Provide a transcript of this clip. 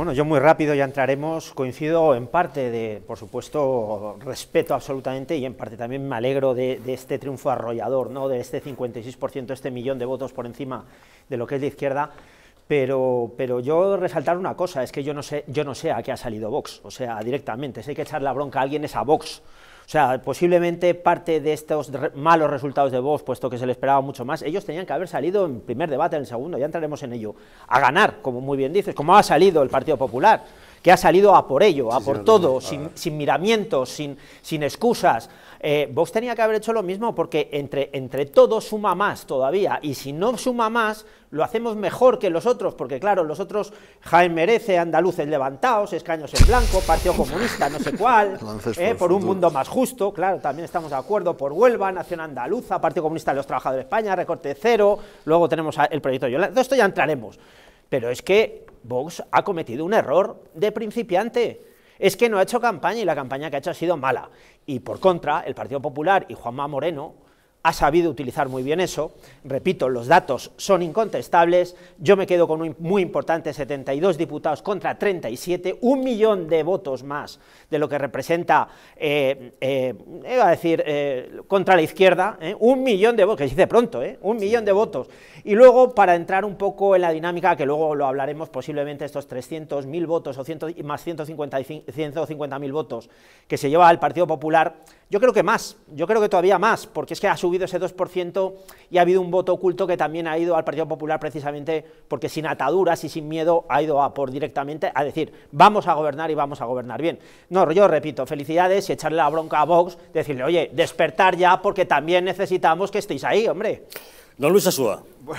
Bueno, yo muy rápido ya entraremos, coincido en parte de, por supuesto, respeto absolutamente y en parte también me alegro de, este triunfo arrollador, ¿no? de este 56%, este millón de votos por encima de lo que es la izquierda, pero, pero yo resaltar una cosa, es que yo no, sé, yo no sé a qué ha salido Vox, o sea, directamente, si hay que echar la bronca a alguien es a Vox, o sea, posiblemente parte de estos malos resultados de Vox, puesto que se le esperaba mucho más, ellos tenían que haber salido en primer debate, en el segundo, ya entraremos en ello, a ganar, como muy bien dices, como ha salido el Partido Popular que ha salido a por ello, a por todo, sin, miramientos, sin, sin excusas. Eh, vos Vox tenía que haber hecho lo mismo porque entre, entre todos suma más todavía, y si no suma más, lo hacemos mejor que los otros, porque claro, los otros, Jaén merece, andaluces levantados, escaños en blanco, Partido Comunista, no sé cuál, eh, por un mundo más justo, claro, también estamos de acuerdo, por Huelva, Nación Andaluza, Partido Comunista de los Trabajadores de España, recorte cero, luego tenemos el proyecto de Yolanda, esto ya entraremos, pero es que Vox ha cometido un error de principiante. Es que no ha hecho campaña y la campaña que ha hecho ha sido mala. Y por contra, el Partido Popular y Juanma Moreno ha sabido utilizar muy bien eso. Repito, los datos son incontestables. Yo me quedo con un muy importante 72 diputados contra 37, un millón de votos más de lo que representa eh, eh, a decir, eh, contra la izquierda, ¿eh? un millón de votos, que se dice pronto, ¿eh? un millón de votos. Y luego, para entrar un poco en la dinámica, que luego lo hablaremos posiblemente, estos 300.000 votos o más 150.000 votos que se lleva al Partido Popular, yo creo que más, yo creo que todavía más, porque es que ha subido ese 2% y ha habido un voto oculto que también ha ido al Partido Popular precisamente porque sin ataduras y sin miedo ha ido a por directamente a decir, vamos a gobernar y vamos a gobernar bien. No, yo repito, felicidades y echarle la bronca a Vox, decirle, oye, despertar ya porque también necesitamos que estéis ahí, hombre. Don Luis Asúa. Bueno.